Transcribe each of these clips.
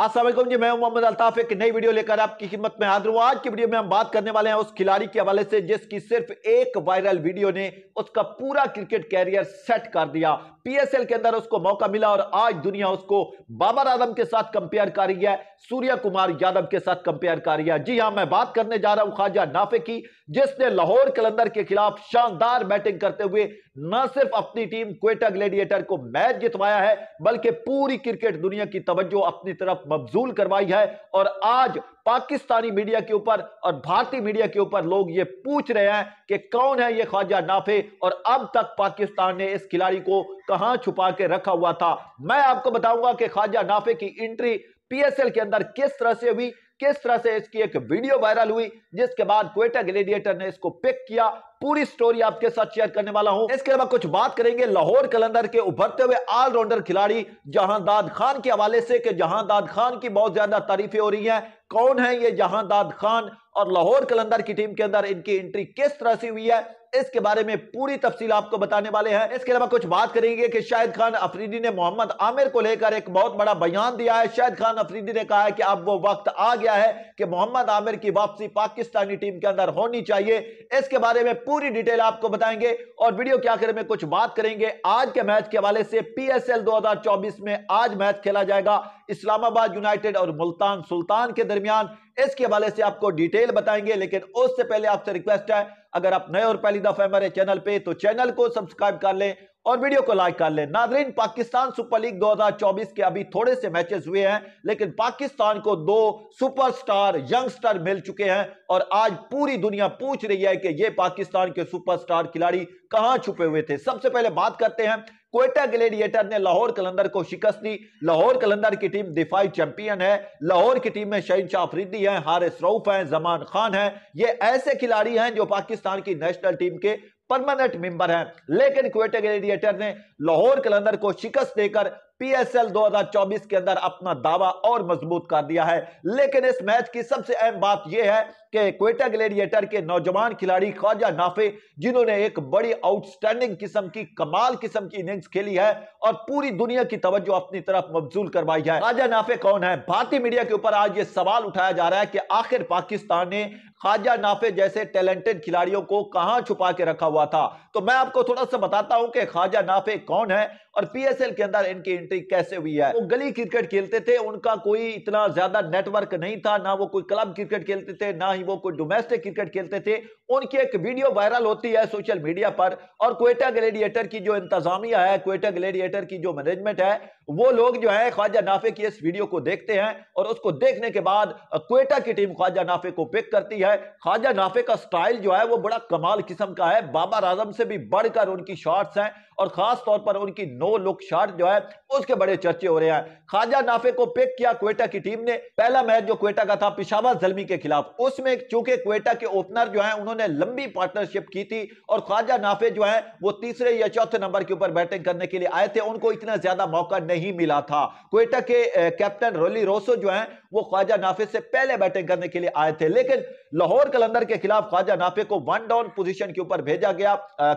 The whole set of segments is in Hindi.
असलम जी मैं मोहम्मद अल्ताफ एक नई वीडियो लेकर आपकी खिदमत में हाजिर हूँ आज की वीडियो में हम बात करने वाले हैं उस खिलाड़ी के हवाले से जिसकी सिर्फ एक वायरल वीडियो ने उसका पूरा क्रिकेट कैरियर सेट कर दिया पीएसएल के अंदर उसको मौका मिला और आज दुनिया उसको बाबर आजम के साथ कंपेयर कर रही है सूर्य कुमार यादव के साथ कंपेयर कर रही है जी हाँ मैं बात करने जा रहा हूं ख्वाजा नाफे की जिसने लाहौर कलंदर के खिलाफ शानदार बैटिंग करते हुए न सिर्फ अपनी टीम क्वेटा ग्लेडिएटर को मैच जितवाया है बल्कि पूरी क्रिकेट दुनिया की तवज्जो अपनी तरफ मबजूल करवाई है और आज पाकिस्तानी मीडिया के ऊपर और भारतीय मीडिया के ऊपर लोग ये पूछ रहे हैं कि कौन है ये ख्वाजा नाफे और अब तक पाकिस्तान ने इस खिलाड़ी को कहां छुपा के रखा हुआ था मैं आपको बताऊंगा कि ख्वाजा नाफे की एंट्री पीएसएल के अंदर किस तरह से हुई किस तरह से इसकी एक वीडियो वायरल हुई जिसके बाद क्वेटा ग्लेडिएटर ने इसको पिक किया पूरी स्टोरी आपके साथ शेयर करने वाला हूं इसके अलावा कुछ बात करेंगे लाहौर कलंदर के उभरते हुए ऑलराउंडर खिलाड़ी जहांदाद खान के हवाले से कि जहांदाद खान की बहुत ज्यादा तारीफें हो रही हैं कौन है ये जहांदाद खान और लाहौर कलंदर की टीम के अंदर इनकी एंट्री किस तरह से हुई है इसके बारे में पूरी तफसील आपको बताने वाले हैं इसके अलावा कुछ बात करेंगे कि शाहिद खान अफरीदी ने मोहम्मद आमिर को लेकर एक बहुत बड़ा बयान दिया है शाहिद खान अफरीदी ने कहा है कि अब वो वक्त आ गया है कि मोहम्मद आमिर की वापसी पाकिस्तानी टीम के अंदर होनी चाहिए इसके बारे में पूरी डिटेल आपको बताएंगे और वीडियो के आखिर में कुछ बात करेंगे आज के मैच के हवाले से पीएसएल 2024 में आज मैच खेला जाएगा इस्लामाबाद यूनाइटेड और मुल्तान सुल्तान के दरमियान इसके हवाले से आपको डिटेल बताएंगे लेकिन उससे पहले आपसे रिक्वेस्ट है अगर आप नए और पहली दफा हमारे चैनल पे तो चैनल को सब्सक्राइब कर लें और वीडियो को लाइक कर ले नादरीन पाकिस्तान सुपर लीग 2024 के अभी थोड़े से मैचेस हुए हैं लेकिन पाकिस्तान को दो सुपरस्टार यंगस्टर मिल चुके हैं और आज पूरी दुनिया पूछ रही है कि ये पाकिस्तान के सुपरस्टार खिलाड़ी कहां छुपे हुए थे सबसे पहले बात करते हैं कोयटा ग्लेडिएटर ने लाहौर कलंदर को शिकस्त दी लाहौर कलंदर की टीम दिफाई चैंपियन है लाहौर की टीम में शहीन शाह अफरीदी हैं हारिस रऊफ हैं जमान खान हैं ये ऐसे खिलाड़ी हैं जो पाकिस्तान की नेशनल टीम के परमानेंट मेंबर हैं लेकिन क्वेटा ग्लेडिएटर ने लाहौर कलंदर को शिकस्त देकर पीएसएल 2024 के अंदर अपना दावा और मजबूत कर दिया है लेकिन इस मैच की सबसे अहम बात यह है कि क्वेटा ग्लेडिएटर के नौजवान खिलाड़ी ख्वाजा नाफे जिन्होंने एक बड़ी आउटस्टैंडिंग किस्म की कमाल किस्म की इनिंग्स खेली है और पूरी दुनिया की तवज्जो अपनी तरफ मबजूल करवाई है ख्वाजा नाफे कौन है भारतीय मीडिया के ऊपर आज ये सवाल उठाया जा रहा है कि आखिर पाकिस्तान ने ख्वाजा नाफे जैसे टैलेंटेड खिलाड़ियों को कहां छुपा के रखा हुआ था तो मैं आपको थोड़ा सा बताता हूं कि ख्वाजा नाफे कौन है और पीएसएल के अंदर इनकी गिनती कैसे हुई है वो गली क्रिकेट खेलते थे उनका कोई इतना ज्यादा नेटवर्क नहीं था ना वो कोई क्लब क्रिकेट खेलते थे ना ही वो कोई डोमेस्टिक क्रिकेट खेलते थे उनकी एक वीडियो वायरल होती है सोशल मीडिया पर और क्वेटा ग्लेडिएटर की जो इंतजामिया है क्वेटा ग्लेडिएटर की जो मैनेजमेंट है वो लोग जो है ख्वाजा नाफे की इस वीडियो को देखते हैं और उसको देखने के बाद क्वेटा की टीम ख्वाजा नाफे को पिक करती है ख्वाजा नाफे का स्टाइल जो है वो बड़ा कमाल किस्म का है बाबर आजम से भी बढ़कर उनकी शॉट्स हैं और खास तौर पर उनकी नो लुक शॉट जो है उसके बड़े चर्चे हो रहे हैं ख्वाजा नाफे को पिक किया क्वेटा की टीम ने पहला मैच जो क्वेटा का था पिशावर जलमी के खिलाफ उसमें चूंकि क्वेटा के ओपनर जो है उन्होंने लंबी पार्टनरशिप की थी और ख्वाजा नाफे जो है वो तीसरे या चौथे नंबर के ऊपर बैटिंग करने के लिए आए थे उनको इतना ज्यादा मौका नहीं नहीं मिला था क्वेटा के कैप्टन रोली रोसो जो हैं वो ख्वाजा नाफे से पहले बैटिंग करने के लिए आए थे लेकिन लाहौर कलंदर के खिलाफ ख्वाजा नाफे को वन डाउन पोजीशन के ऊपर भेजा गया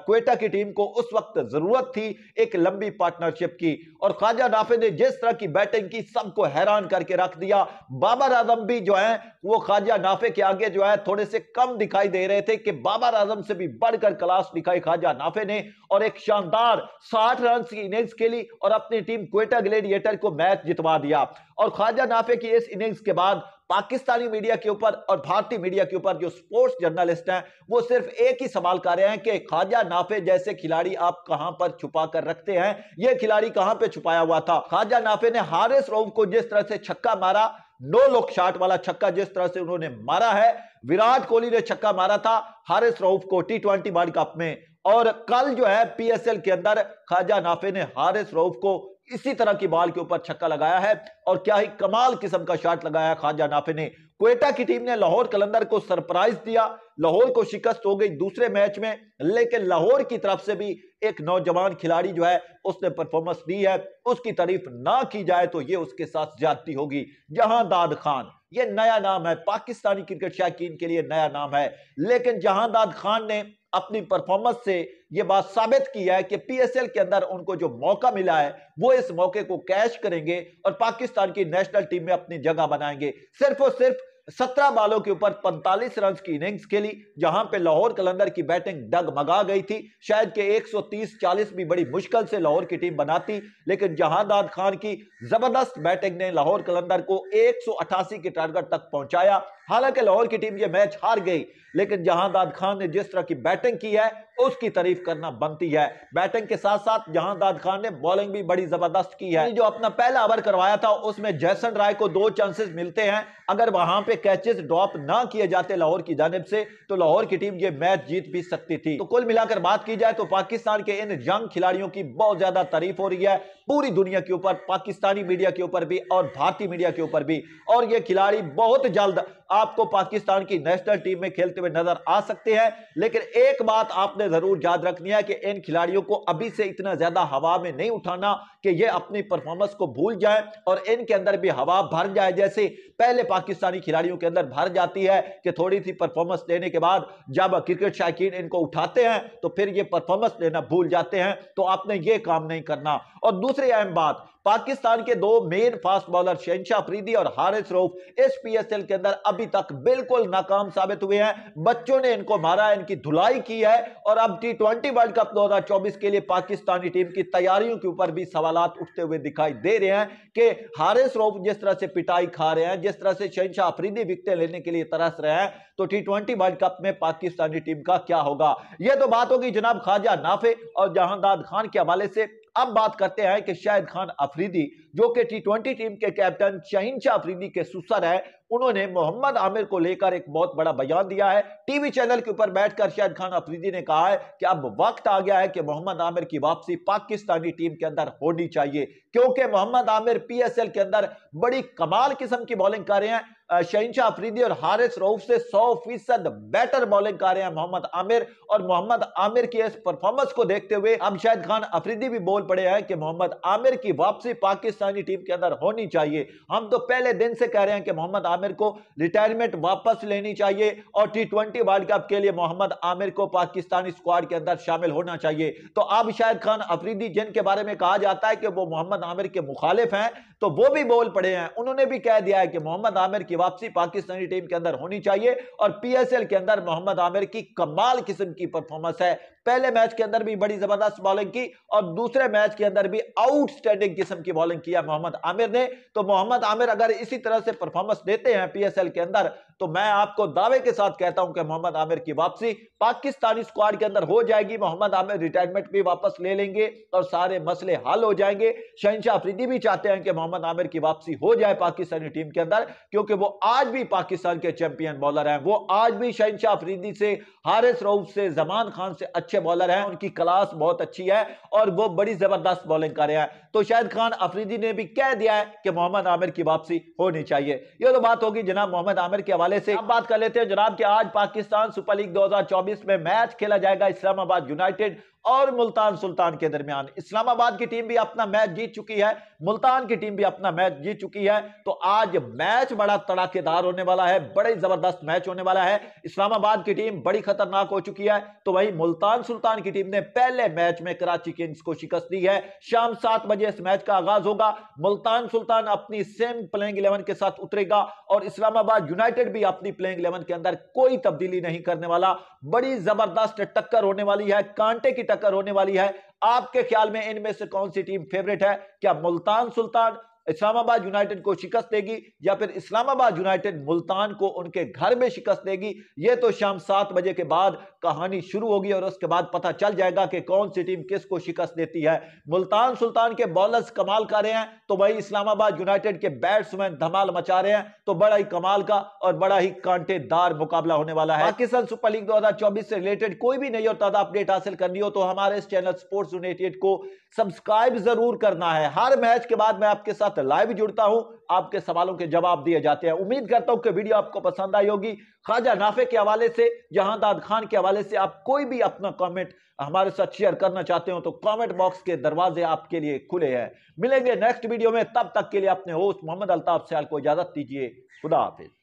क्वेटा की टीम को उस वक्त जरूरत थी एक लंबी पार्टनरशिप की और ख्वाजा नाफे ने जिस तरह की बैटिंग की सबको हैरान करके रख दिया बाबर आजम भी जो है वो ख्वाजा नाफे के आगे जो है थोड़े से कम दिखाई दे रहे थे कि बाबर आजम से भी बढ़कर क्लास दिखाई ख्वाजा नाफे ने और एक शानदार साठ रन की इनिंग्स खेली और अपनी टीम क्वेटा कोयटा ग्लेडिएटर को मैच जितवा दिया और ख्वाजा नाफे की इस इनिंग्स के बाद पाकिस्तानी मीडिया के ऊपर और भारतीय मीडिया के ऊपर जो स्पोर्ट्स जर्नलिस्ट हैं वो सिर्फ एक ही सवाल कर रहे हैं कि खाजा नाफे जैसे खिलाड़ी आप कहां पर छुपा कर रखते हैं ये खिलाड़ी कहां पे छुपाया हुआ था खाजा नाफे ने हारिस रोव को जिस तरह से छक्का मारा नो लोक शॉट वाला छक्का जिस तरह से उन्होंने मारा है विराट कोहली ने छक्का मारा था हारिस रऊफ को टी ट्वेंटी वर्ल्ड कप में और कल जो है पीएसएल के अंदर खाजा नाफे ने हारिस रोफ को इसी तरह की बॉल के ऊपर छक्का लगाया है और क्या ही कमाल किस्म का शॉट लगाया खाजा नाफे ने कोयटा की टीम ने लाहौर कलंदर को सरप्राइज दिया लाहौर को शिकस्त हो गई दूसरे मैच में लेकिन लाहौर की तरफ से भी एक नौजवान खिलाड़ी जो है उसने परफॉर्मेंस दी है उसकी तारीफ ना की जाए तो ये उसके साथ ज्यादती होगी जहां दाद खान ये नया नाम है पाकिस्तानी क्रिकेट शायक के लिए नया नाम है लेकिन दाद खान ने अपनी परफॉर्मेंस से ये बात साबित किया है कि पीएसएल के अंदर उनको जो मौका मिला है वो इस मौके को कैश करेंगे और पाकिस्तान की नेशनल टीम में अपनी जगह बनाएंगे सिर्फ और सिर्फ सत्रह बालों के ऊपर पैंतालीस रन की इनिंग्स खेली जहां पे लाहौर कलंदर की बैटिंग डगमगा गई थी शायद के 130-40 भी बड़ी मुश्किल से लाहौर की टीम बनाती लेकिन जहांदार खान की जबरदस्त बैटिंग ने लाहौर कलंदर को 188 के टारगेट तक पहुंचाया हालांकि लाहौर की टीम ये मैच हार गई लेकिन जहां दाद खान ने जिस तरह की बैटिंग की है उसकी तारीफ करना बनती है बैटिंग के साथ साथ जहां दाद खान ने बॉलिंग भी बड़ी जबरदस्त की है जो अपना पहला ओवर करवाया था उसमें जैसन राय को दो चांसेस मिलते हैं अगर वहां पे कैचेस ड्रॉप ना किए जाते लाहौर की जानब से तो लाहौर की टीम ये मैच जीत भी सकती थी तो कुल मिलाकर बात की जाए तो पाकिस्तान के इन यंग खिलाड़ियों की बहुत ज्यादा तारीफ हो रही है पूरी दुनिया के ऊपर पाकिस्तानी मीडिया के ऊपर भी और भारतीय मीडिया के ऊपर भी और ये खिलाड़ी बहुत जल्द आपको पाकिस्तान की नेशनल टीम में खेलते हुए नजर आ सकते हैं लेकिन एक बात आपने जरूर याद रखनी है कि इन खिलाड़ियों को अभी से इतना ज्यादा हवा में नहीं उठाना कि ये अपनी परफॉर्मेंस को भूल जाए और इनके अंदर भी हवा भर जाए जैसे पहले पाकिस्तानी खिलाड़ियों के अंदर भर जाती है कि थोड़ी सी परफॉर्मेंस देने के बाद जब क्रिकेट शायकीन इनको उठाते हैं तो फिर ये परफॉर्मेंस लेना भूल जाते हैं तो आपने ये काम नहीं करना और दूसरी अहम बात पाकिस्तान के दो मेन फास्ट बॉलर शहनशाह फ्रीदी और हारिस एस एल के अंदर अभी तक बिल्कुल नाकाम साबित हुए हैं बच्चों ने इनको मारा इनकी धुलाई की है और अब टी ट्वेंटी वर्ल्ड कप 2024 के लिए पाकिस्तानी टीम की तैयारियों के ऊपर भी सवाल उठते हुए दिखाई दे रहे हैं कि हारिस रोफ जिस तरह से पिटाई खा रहे हैं जिस तरह से शहनशाह अफरीदी विकटें लेने के लिए तरस रहे हैं तो टी ट्वेंटी वर्ल्ड कप में पाकिस्तानी टीम का क्या होगा यह तो बात होगी जनाब ख्वाजा नाफे और जहांदाद खान के हवाले से अब बात करते हैं कि शाहिद खान अफरीदी जो कि टी ट्वेंटी टीम के कैप्टन शहीनशाह अफरीदी के सुसर है उन्होंने मोहम्मद आमिर को लेकर एक बहुत बड़ा बयान दिया है टीवी चैनल के ऊपर बैठकर शाहिद खान अफरीदी ने कहा है कि अब वक्त आ गया है कि मोहम्मद आमिर की वापसी पाकिस्तानी टीम के अंदर होनी चाहिए क्योंकि मोहम्मद आमिर पीएसएल के अंदर बड़ी कमाल किस्म की बॉलिंग कर रहे हैं शहनशाह अफरीदी और हारिस रऊफ से सौ फीसद बेटर बॉलिंग कर रहे हैं मोहम्मद आमिर और मोहम्मद आमिर की इस परफॉर्मेंस को देखते हुए अब शाहिद खान अफरीदी भी बोल पड़े हैं कि मोहम्मद आमिर की वापसी पाकिस्तानी टीम के अंदर होनी चाहिए हम तो पहले दिन से कह रहे हैं कि मोहम्मद आमिर आमिर को रिटायरमेंट वापस लेनी चाहिए और टी ट्वेंटी वर्ल्ड कप के लिए मोहम्मद आमिर को पाकिस्तानी स्क्वाड के अंदर शामिल होना चाहिए तो अब शाहिद खान अफरीदी के बारे में कहा जाता है कि वो मोहम्मद आमिर के मुखालिफ हैं तो वो भी बोल पड़े हैं उन्होंने भी कह दिया है कि मोहम्मद आमिर की वापसी पाकिस्तानी टीम के अंदर होनी चाहिए और पीएसएल के अंदर मोहम्मद आमिर की कमाल किस्म की परफॉर्मेंस है पहले मैच के अंदर भी बड़ी जबरदस्त बॉलिंग की और दूसरे मैच के अंदर भी आउटस्टैंडिंग किस्म की बॉलिंग किया मोहम्मद आमिर ने तो मोहम्मद आमिर अगर इसी तरह से परफॉर्मेंस देते हैं पीएसएल के अंदर तो मैं आपको दावे के साथ कहता हूं कि मोहम्मद आमिर की वापसी पाकिस्तानी स्क्वाड के अंदर हो जाएगी मोहम्मद आमिर रिटायरमेंट भी वापस ले लेंगे और सारे मसले हल हो जाएंगे शहनशाह अफरीदी भी चाहते हैं कि मोहम्मद आमिर की वापसी हो जाए पाकिस्तानी टीम के अंदर क्योंकि वो आज भी पाकिस्तान के चैंपियन बॉलर हैं वो आज भी शहनशाह अफरीदी से हारिस रऊफ से जमान खान से अच्छे बॉलर हैं उनकी क्लास बहुत अच्छी है और वो बड़ी जबरदस्त बॉलिंग कर रहे हैं तो शाहिद खान अफरीदी ने भी कह दिया है कि मोहम्मद आमिर की वापसी होनी चाहिए यह तो बात होगी जनाब मोहम्मद आमिर के हवाले हवाले से अब बात कर लेते हैं जनाब कि आज पाकिस्तान सुपर लीग 2024 में मैच खेला जाएगा इस्लामाबाद यूनाइटेड और मुल्तान सुल्तान के दरमियान इस्लामाबाद की टीम भी अपना मैच जीत चुकी है मुल्तान की टीम भी अपना मैच जीत चुकी है तो आज मैच बड़ा तड़ाकेदार होने वाला है बड़े जबरदस्त मैच होने वाला है इस्लामाबाद की टीम बड़ी खतरनाक हो चुकी है तो वही मुल्तान सुल्तान की टीम ने पहले मैच में कराची किंग्स को शिकस्त दी है शाम सात बजे इस मैच का आगाज होगा मुल्तान सुल्तान अपनी सेम प्लेइंग इलेवन के साथ उतरेगा और इस्लामाबाद यूनाइटेड भी अपनी प्लेइंग इलेवन के अंदर कोई तब्दीली नहीं करने वाला बड़ी जबरदस्त टक्कर होने वाली है कांटे की टक्कर होने वाली है आपके ख्याल में इनमें से कौन सी टीम फेवरेट है क्या मुल्तान सुल्तान इस्लामाबाद यूनाइटेड को शिकस्त देगी या फिर इस्लामाबाद यूनाइटेड मुल्तान को उनके घर में शिकस्त देगी ये तो शाम सात बजे के बाद कहानी शुरू होगी और उसके बाद पता चल जाएगा कि कौन सी टीम किस को शिकस्त देती है मुल्तान सुल्तान के बॉलर्स कमाल कर रहे हैं तो वही इस्लामाबाद यूनाइटेड के बैट्समैन धमाल मचा रहे हैं तो बड़ा ही कमाल का और बड़ा ही कांटेदार मुकाबला होने वाला है पाकिस्तान सुपर लीग दो से रिलेटेड कोई भी नई और ताजा अपडेट हासिल करनी हो तो हमारे इस चैनल स्पोर्ट्स यूनाइटेड को सब्सक्राइब जरूर करना है हर मैच के बाद मैं आपके साथ साथ लाइव जुड़ता हूं आपके सवालों के जवाब दिए जाते हैं उम्मीद करता हूं कि वीडियो आपको पसंद आई होगी ख्वाजा नाफे के हवाले से दाद खान के हवाले से आप कोई भी अपना कमेंट हमारे साथ शेयर करना चाहते हो तो कमेंट बॉक्स के दरवाजे आपके लिए खुले हैं मिलेंगे नेक्स्ट वीडियो में तब तक के लिए अपने होस्ट मोहम्मद अल्ताफ सयाल को इजाजत दीजिए खुदा हाफिज